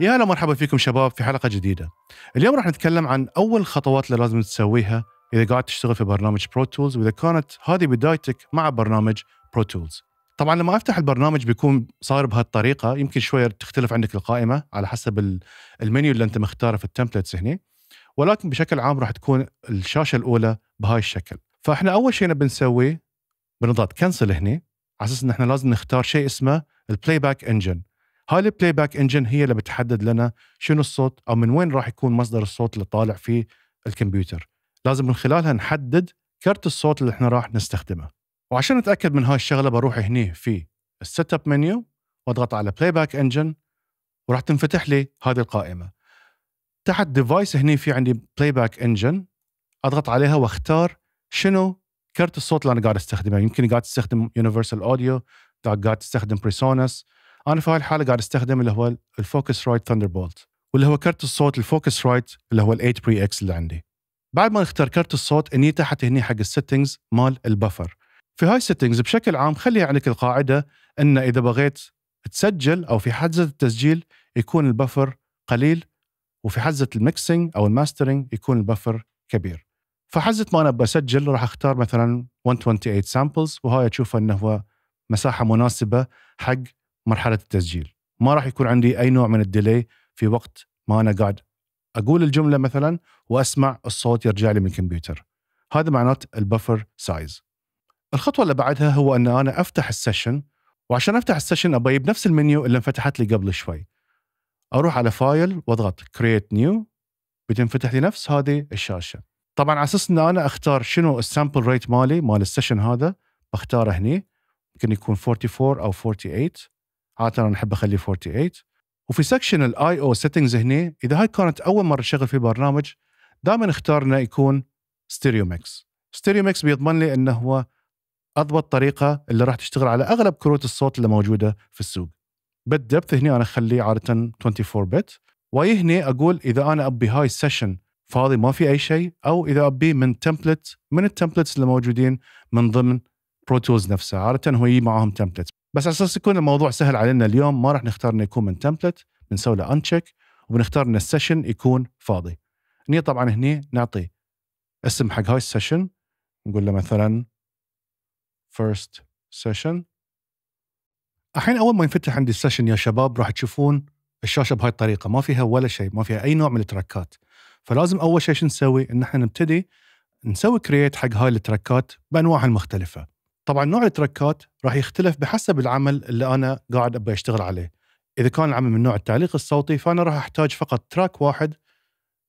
يا هلا مرحبا فيكم شباب في حلقة جديدة. اليوم راح نتكلم عن أول خطوات اللي لازم تسويها إذا قاعد تشتغل في برنامج برو تولز وإذا كانت هذه بدايتك مع برنامج برو تولز. طبعا لما افتح البرنامج بيكون صاير بهالطريقة يمكن شوية تختلف عندك القائمة على حسب المنيو اللي أنت مختاره في التمبلتس هنا ولكن بشكل عام راح تكون الشاشة الأولى بهاي الشكل. فاحنا أول شيء نبي نسويه بنضغط كنسل هنا على أساس إن احنا لازم نختار شيء اسمه البلاي باك انجن هاي البلاي باك انجن هي اللي بتحدد لنا شنو الصوت او من وين راح يكون مصدر الصوت اللي طالع في الكمبيوتر لازم من خلالها نحدد كرت الصوت اللي احنا راح نستخدمه وعشان اتاكد من هاي الشغله بروح هني في السيت اب منيو واضغط على بلاي باك انجن وراح تنفتح لي هذه القائمه تحت ديفايس هني في عندي بلاي باك انجن اضغط عليها واختار شنو كرت الصوت اللي انا قاعد استخدمه يمكن قاعد استخدم يونيفرسال اوديو قاعد تستخدم بريسونس انا في هاي الحاله قاعد استخدم اللي هو الفوكس رايت ثاندر بولت واللي هو كرت الصوت الفوكس رايت اللي هو الايت 8 بري اكس اللي عندي بعد ما نختار كرت الصوت اني تحت هني حق السيتنجز مال البفر في هاي السيتنجز بشكل عام خلي عندك القاعده ان اذا بغيت تسجل او في حزه التسجيل يكون البفر قليل وفي حزه الميكسينج او الماسترينج يكون البفر كبير فحزه ما انا بسجل راح اختار مثلا 128 سامبلز وهاي اشوفه انه هو مساحه مناسبه حق مرحله التسجيل ما راح يكون عندي اي نوع من الديلي في وقت ما انا قاعد اقول الجمله مثلا واسمع الصوت يرجع لي من الكمبيوتر هذا معنات البفر سايز الخطوه اللي بعدها هو ان انا افتح السيشن وعشان افتح السيشن ابي بنفس المنيو اللي انفتحت لي قبل شوي اروح على فايل واضغط كرييت نيو بتنفتح لي نفس هذه الشاشه طبعا على اساس ان انا اختار شنو السامبل ريت مالي مال السيشن هذا بختاره هني ممكن يكون 44 او 48 عاده انا احب اخليه 48 وفي سكشن الاي او سيتنجز هنا اذا هاي كانت اول مره اشتغل في برنامج دائما اختارنا يكون ستيريو ميكس ستيريو ميكس بيضمن لي انه هو اضبط طريقه اللي راح تشتغل على اغلب كروت الصوت اللي موجوده في السوق بالدبث هنا انا اخليه عاده 24 بت ويهني اقول اذا انا ابي هاي السيشن فاضي ما في اي شيء او اذا ابي من تمبلت من التمبلتس اللي موجودين من ضمن بروتوز نفسها عاده هو يجي معاهم تمبلتس بس على اساس يكون الموضوع سهل علينا اليوم ما راح نختار انه يكون من تمبلت بنسوي له انشيك وبنختار ان السيشن يكون فاضي هني طبعا هني نعطي اسم حق هاي السيشن نقول له مثلا فيرست سيشن الحين اول ما ينفتح عندي السيشن يا شباب راح تشوفون الشاشه بهاي الطريقه ما فيها ولا شيء ما فيها اي نوع من التراكات فلازم اول شيء شو نسوي ان احنا نبتدي نسوي كرييت حق هاي التراكات بانواعها المختلفه طبعا نوع التركات راح يختلف بحسب العمل اللي انا قاعد ابغى اشتغل عليه اذا كان العمل من نوع التعليق الصوتي فانا راح احتاج فقط تراك واحد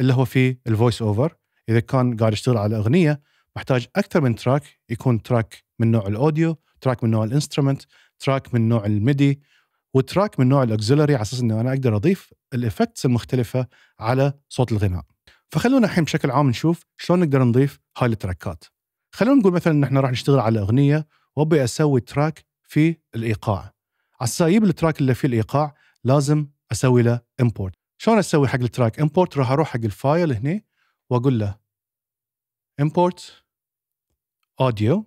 اللي هو في الفويس اوفر اذا كان قاعد اشتغل على اغنيه محتاج اكثر من تراك يكون تراك من نوع الاوديو تراك من نوع الانسترومنت تراك من نوع الميدي وتراك من نوع الاكزيلري على اساس انه انا اقدر اضيف الافكتس المختلفه على صوت الغناء فخلونا الحين بشكل عام نشوف شلون نقدر نضيف هاي التراكات خلونا نقول مثلا نحن راح نشتغل على اغنيه وابي اسوي تراك في الايقاع عسى اجيب التراك اللي فيه الايقاع لازم اسوي له امبورت شلون اسوي حق التراك امبورت راح اروح حق الفايل هنا واقول له امبورت اوديو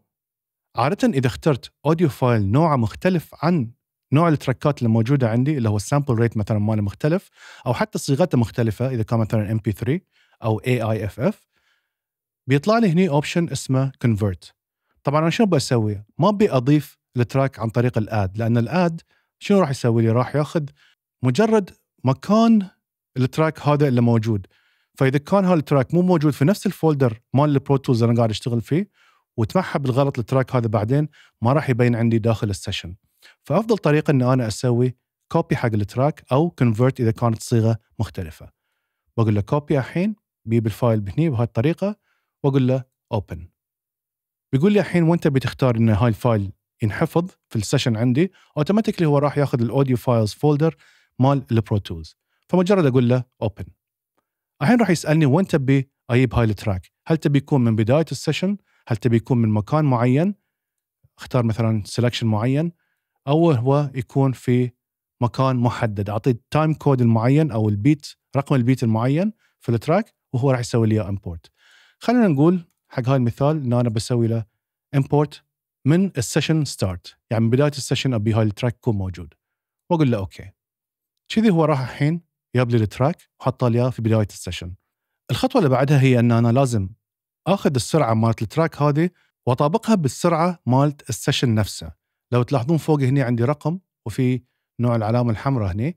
عادة إذا اخترت اوديو فايل نوعه مختلف عن نوع التراكات اللي موجودة عندي اللي هو السامبل ريت مثلا ماله مختلف أو حتى صيغته مختلفة إذا كان مثلا MP3 أو AIFF بيطلع لي هني اوبشن اسمه كونفرت طبعا انا شو بسوي ما ابي اضيف التراك عن طريق الاد لان الاد شنو راح يسوي لي راح ياخذ مجرد مكان التراك هذا اللي موجود فاذا كان هالتراك مو موجود في نفس الفولدر مال البرو تولز اللي انا قاعد اشتغل فيه وتمحى بالغلط التراك هذا بعدين ما راح يبين عندي داخل السيشن فافضل طريقه ان انا اسوي كوبي حق التراك او كونفرت اذا كانت صيغه مختلفه بقول له كوبي الحين بيب الفايل بهني بهاي الطريقه واقول له اوبن بيقول لي الحين وانت بتختار ان هاي الفايل ينحفظ في السيشن عندي اوتوماتيكلي هو راح ياخذ الاوديو فايلز فولدر مال البرو تولز فمجرد اقول له اوبن الحين راح يسالني وين تبي اجيب هاي التراك هل تبي يكون من بدايه السيشن هل تبي يكون من مكان معين اختار مثلا سلكشن معين او هو يكون في مكان محدد اعطيه التايم كود المعين او البيت رقم البيت المعين في التراك وهو راح يسوي لي اياه امبورت خلينا نقول حق هاي المثال ان انا بسوي له امبورت من السيشن ستارت يعني من بدايه السيشن ابي هاي التراك يكون موجود واقول له اوكي كذي هو راح الحين جاب لي التراك وحط لي اياه في بدايه السيشن الخطوه اللي بعدها هي ان انا لازم اخذ السرعه مالت التراك هذه واطابقها بالسرعه مالت السيشن نفسه لو تلاحظون فوق هنا عندي رقم وفي نوع العلامه الحمراء هنا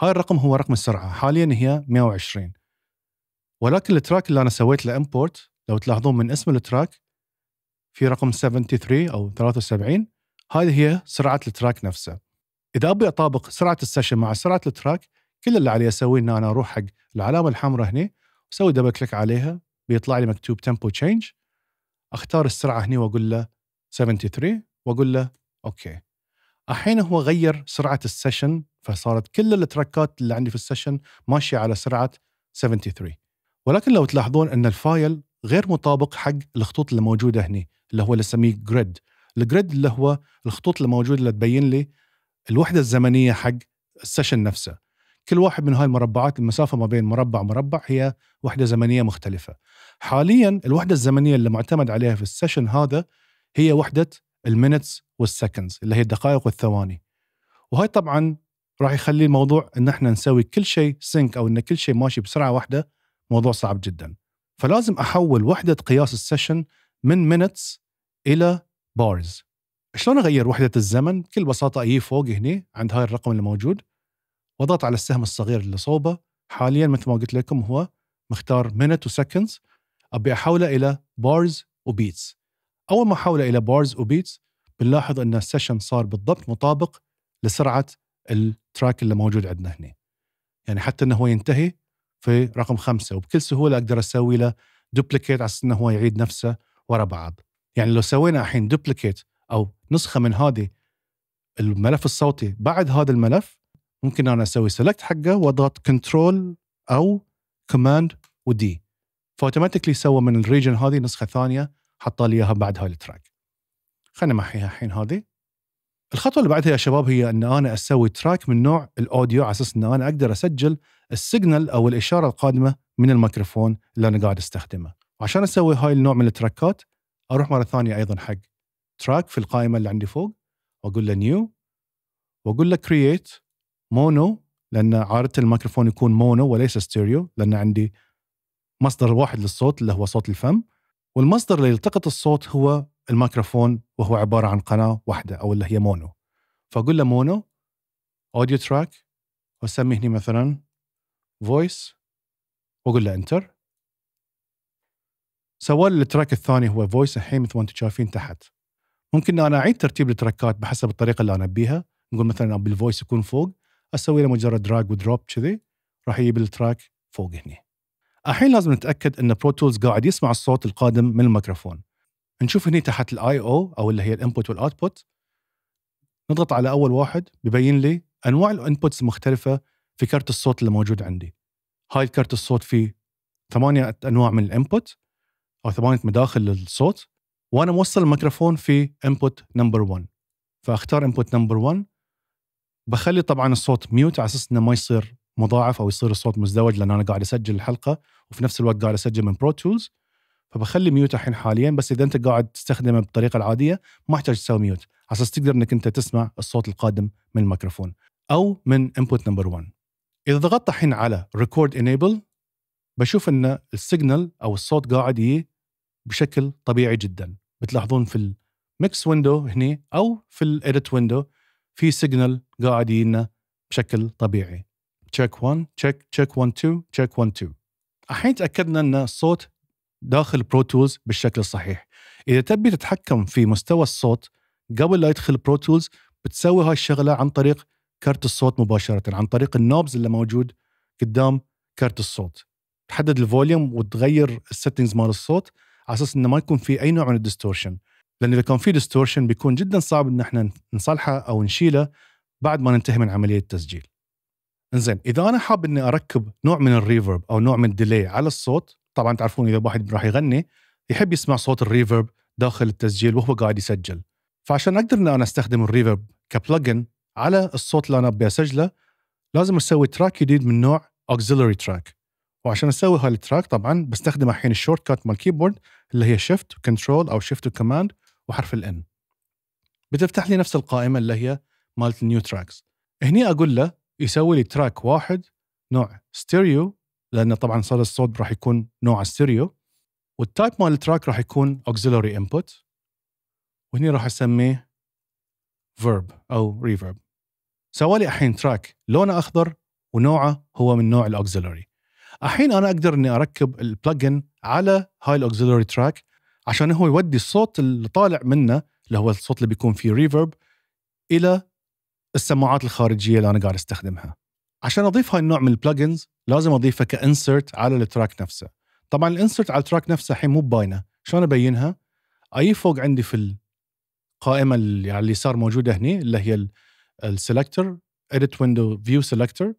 هاي الرقم هو رقم السرعه حاليا هي 120 ولكن التراك اللي انا سويت له امبورت لو تلاحظون من اسم التراك في رقم 73 او 73 هذه هي سرعه التراك نفسه اذا ابي اطابق سرعه السيشن مع سرعه التراك كل اللي علي اسويه ان انا اروح حق العلامه الحمراء هنا واسوي دبل كليك عليها بيطلع لي مكتوب تمبو تشينج اختار السرعه هنا واقول له 73 واقول له اوكي الحين هو غير سرعه السيشن فصارت كل التراكات اللي عندي في السيشن ماشيه على سرعه 73 ولكن لو تلاحظون ان الفايل غير مطابق حق الخطوط اللي موجوده هنا اللي هو اللي نسميه جريد الجريد اللي هو الخطوط اللي موجوده اللي تبين لي الوحده الزمنيه حق السيشن نفسه كل واحد من هاي المربعات المسافه ما بين مربع ومربع هي وحده زمنيه مختلفه حاليا الوحده الزمنيه اللي معتمد عليها في السيشن هذا هي وحده المينتس والسكندز اللي هي الدقائق والثواني وهاي طبعا راح يخلي الموضوع ان احنا نسوي كل شيء سينك او ان كل شيء ماشي بسرعه واحده موضوع صعب جدا فلازم احول وحده قياس السيشن من مينتس الى بارز شلون اغير وحده الزمن بكل بساطه اجي فوق هنا عند هاي الرقم اللي موجود واضغط على السهم الصغير اللي صوبه حاليا مثل ما قلت لكم هو مختار مينت وسكندز ابي احوله الى بارز وبيتس اول ما احوله الى بارز وبيتس بنلاحظ ان السيشن صار بالضبط مطابق لسرعه التراك اللي موجود عندنا هنا يعني حتى انه هو ينتهي في رقم خمسة وبكل سهولة أقدر أسوي له دوبليكيت على أساس إنه هو يعيد نفسه ورا بعض يعني لو سوينا الحين دوبليكيت أو نسخة من هذه الملف الصوتي بعد هذا الملف ممكن أنا أسوي سيلكت حقه وأضغط كنترول أو كوماند ودي فاوتوماتيكلي سوى من الريجن هذه نسخة ثانية حط لي إياها بعد هاي التراك خلينا محيها الحين هذه الخطوه اللي بعدها يا شباب هي ان انا اسوي تراك من نوع الاوديو على اساس ان انا اقدر اسجل السيجنال او الاشاره القادمه من الميكروفون اللي انا قاعد استخدمه وعشان اسوي هاي النوع من التراكات اروح مره ثانيه ايضا حق تراك في القائمه اللي عندي فوق واقول له نيو واقول له كرييت مونو لان عاده الميكروفون يكون مونو وليس ستيريو لان عندي مصدر واحد للصوت اللي هو صوت الفم والمصدر اللي يلتقط الصوت هو الميكروفون وهو عباره عن قناه واحده او اللي هي مونو فاقول له مونو اوديو تراك واسمي هنا مثلا فويس واقول له انتر سوى لي التراك الثاني هو فويس الحين مثل ما انتم شايفين تحت ممكن انا اعيد ترتيب التراكات بحسب الطريقه اللي انا ابيها نقول مثلا ابي الفويس يكون فوق اسوي له مجرد دراج ودروب كذي راح يجيب التراك فوق هنا الحين لازم نتاكد ان برو تولز قاعد يسمع الصوت القادم من الميكروفون نشوف هنا تحت الاي او او اللي هي الانبوت والاوتبوت نضغط على اول واحد ببين لي انواع الانبوتس المختلفه في كرت الصوت اللي موجود عندي هاي كرت الصوت فيه ثمانية انواع من الانبوت او ثمانية مداخل للصوت وانا موصل الميكروفون في انبوت نمبر 1 فاختار انبوت نمبر 1 بخلي طبعا الصوت ميوت على اساس انه ما يصير مضاعف او يصير الصوت مزدوج لان انا قاعد اسجل الحلقه وفي نفس الوقت قاعد اسجل من برو تولز فبخلي ميوت الحين حاليا بس اذا انت قاعد تستخدمه بالطريقه العاديه ما يحتاج تسوي ميوت على اساس تقدر انك انت تسمع الصوت القادم من الميكروفون او من انبوت نمبر 1 اذا ضغطت الحين على ريكورد انيبل بشوف ان السيجنال او الصوت قاعد يجي بشكل طبيعي جدا بتلاحظون في الميكس ويندو هني او في الايديت ويندو في سيجنال قاعد يجينا بشكل طبيعي تشيك 1 تشيك تشيك 1 2 تشيك 1 2 الحين تاكدنا ان الصوت داخل بروتولز بالشكل الصحيح اذا تبي تتحكم في مستوى الصوت قبل لا يدخل بروتولز بتسوي هاي الشغله عن طريق كرت الصوت مباشره عن طريق النوبز اللي موجود قدام كرت الصوت تحدد الفوليوم وتغير السيتنجز مال الصوت على اساس انه ما يكون في اي نوع من الديستورشن لان اذا كان في ديستورشن بيكون جدا صعب ان احنا نصلحه او نشيله بعد ما ننتهي من عمليه التسجيل. انزين اذا انا حاب اني اركب نوع من الريفرب او نوع من الديلي على الصوت طبعا تعرفون اذا واحد راح يغني يحب يسمع صوت الريفرب داخل التسجيل وهو قاعد يسجل فعشان اقدر ان انا استخدم الريفرب كبلجن على الصوت اللي انا ابي اسجله لازم اسوي تراك جديد من نوع auxiliary تراك وعشان اسوي هالتراك طبعا بستخدم الحين الشورت كات مال الكيبورد اللي هي شيفت وكنترول او شيفت وكماند وحرف الان بتفتح لي نفس القائمه اللي هي مالت النيو تراكس هني اقول له يسوي لي تراك واحد نوع ستيريو لانه طبعا صدى الصوت راح يكون نوع ستيريو والتايب مال التراك راح يكون اوكسيلوري انبوت وهني راح اسميه فيرب او ريفرب سوالي الحين تراك لونه اخضر ونوعه هو من نوع الاوكسيلوري الحين انا اقدر اني اركب البلجن على هاي الاوكسيلوري تراك عشان هو يودي الصوت اللي طالع منه اللي هو الصوت اللي بيكون فيه ريفرب الى السماعات الخارجيه اللي انا قاعد استخدمها عشان اضيف هاي النوع من البلجنز لازم اضيفها كانسرت على التراك نفسه طبعا الانسرت على التراك نفسه الحين مو باينه شلون ابينها اي فوق عندي في القائمه يعني اللي على اليسار موجوده هني اللي هي السلكتر اديت ويندو فيو سلكتر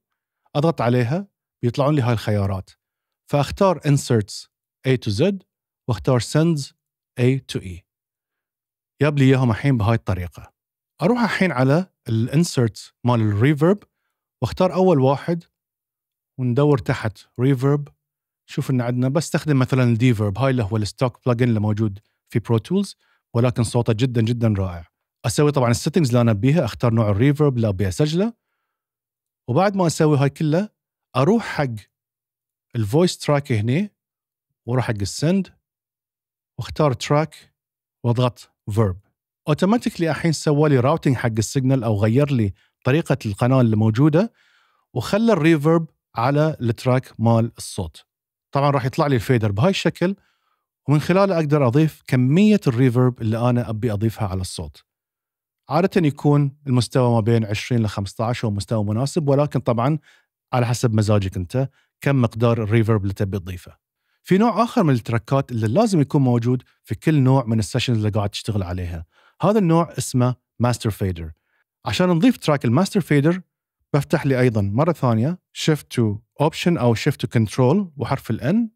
اضغط عليها بيطلعون لي هاي الخيارات فاختار انسرتس A تو زد واختار سندز A تو E يبلي لي اياهم الحين بهاي الطريقه اروح الحين على الانسرت مال الريفرب واختار اول واحد وندور تحت ريفرب شوف ان عندنا بستخدم مثلا الديفرب هاي اللي هو الستوك بلجن اللي موجود في برو تولز ولكن صوته جدا جدا رائع اسوي طبعا السيتنجز اللي انا ابيها اختار نوع الريفرب اللي ابي اسجله وبعد ما اسوي هاي كله اروح حق الفويس تراك هنا واروح حق السند واختار تراك واضغط فيرب اوتوماتيكلي الحين سوى لي راوتنج حق السيجنال او غير لي طريقه القناه اللي موجوده وخلى الريفرب على التراك مال الصوت طبعا راح يطلع لي الفيدر بهاي الشكل ومن خلاله اقدر اضيف كميه الريفرب اللي انا ابي اضيفها على الصوت عاده يكون المستوى ما بين 20 ل 15 هو مستوى مناسب ولكن طبعا على حسب مزاجك انت كم مقدار الريفرب اللي تبي تضيفه في نوع اخر من التراكات اللي لازم يكون موجود في كل نوع من السيشنز اللي قاعد تشتغل عليها هذا النوع اسمه ماستر فيدر عشان نضيف تراك الماستر فيدر بفتح لي ايضا مره ثانيه شيفت تو اوبشن او شيفت تو كنترول وحرف الان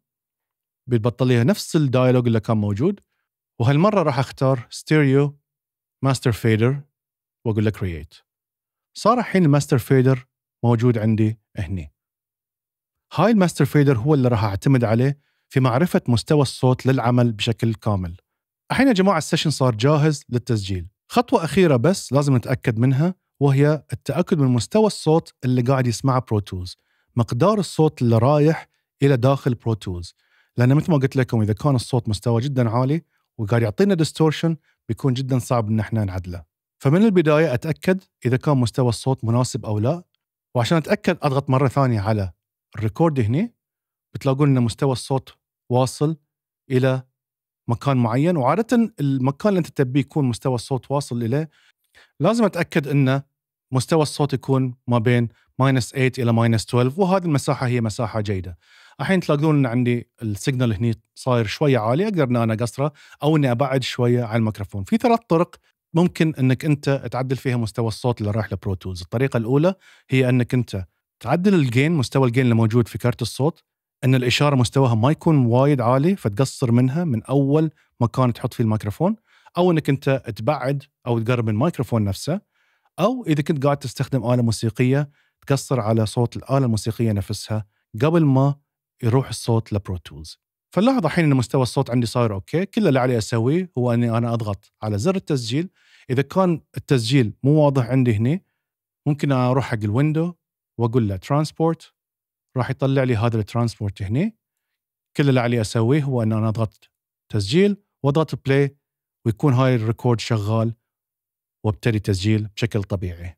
بتبطل لي نفس الدايلوج اللي كان موجود وهالمره راح اختار ستيريو ماستر فيدر واقول له كرييت صار الحين الماستر فيدر موجود عندي هني هاي الماستر فيدر هو اللي راح اعتمد عليه في معرفه مستوى الصوت للعمل بشكل كامل الحين يا جماعه السيشن صار جاهز للتسجيل خطوة أخيرة بس لازم نتأكد منها وهي التأكد من مستوى الصوت اللي قاعد يسمعه برو تولز مقدار الصوت اللي رايح إلى داخل برو تولز لأن مثل ما قلت لكم إذا كان الصوت مستوى جدا عالي وقاعد يعطينا ديستورشن بيكون جدا صعب إن احنا نعدله فمن البداية أتأكد إذا كان مستوى الصوت مناسب أو لا وعشان أتأكد أضغط مرة ثانية على الريكورد هنا بتلاقون إن مستوى الصوت واصل إلى مكان معين وعاده المكان اللي انت تبيه يكون مستوى الصوت واصل اليه لازم اتاكد انه مستوى الصوت يكون ما بين ماينس 8 الى ماينس 12 وهذه المساحه هي مساحه جيده الحين تلاقون ان عندي السيجنال هني صاير شويه عالي اقدر ان انا اقصره او اني ابعد شويه عن الميكروفون في ثلاث طرق ممكن انك انت تعدل فيها مستوى الصوت اللي رايح لبرو تولز، الطريقه الاولى هي انك انت تعدل الجين مستوى الجين اللي موجود في كارت الصوت ان الاشاره مستواها ما يكون وايد عالي فتقصر منها من اول مكان تحط فيه الميكروفون او انك انت تبعد او تقرب من الميكروفون نفسه او اذا كنت قاعد تستخدم اله موسيقيه تقصر على صوت الاله الموسيقيه نفسها قبل ما يروح الصوت لبرو تولز فنلاحظ الحين ان مستوى الصوت عندي صاير اوكي كل اللي علي اسويه هو اني انا اضغط على زر التسجيل اذا كان التسجيل مو واضح عندي هنا ممكن اروح حق الويندو واقول له ترانسبورت راح يطلع لي هذا الترانسبورت هنا كل اللي علي اسويه هو ان انا اضغط تسجيل واضغط بلاي ويكون هاي الريكورد شغال وابتدي تسجيل بشكل طبيعي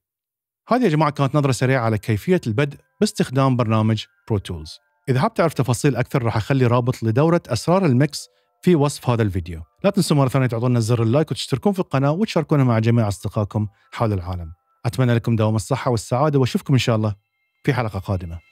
هذه يا جماعه كانت نظره سريعه على كيفيه البدء باستخدام برنامج برو تولز اذا حاب تعرف تفاصيل اكثر راح اخلي رابط لدوره اسرار المكس في وصف هذا الفيديو لا تنسوا مره ثانيه تعطونا زر اللايك وتشتركون في القناه وتشاركونا مع جميع اصدقائكم حول العالم اتمنى لكم دوام الصحه والسعاده واشوفكم ان شاء الله في حلقه قادمه